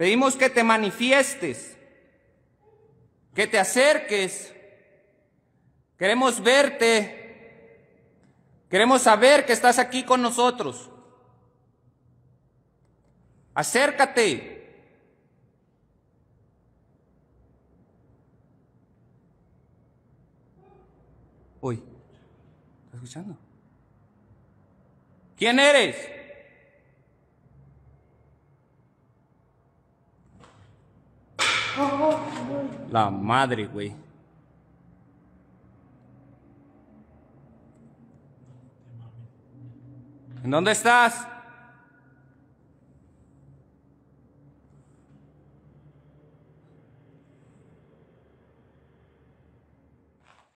Pedimos que te manifiestes, que te acerques. Queremos verte. Queremos saber que estás aquí con nosotros. Acércate. Uy, ¿estás escuchando? ¿Quién eres? La madre, güey. ¿En dónde estás?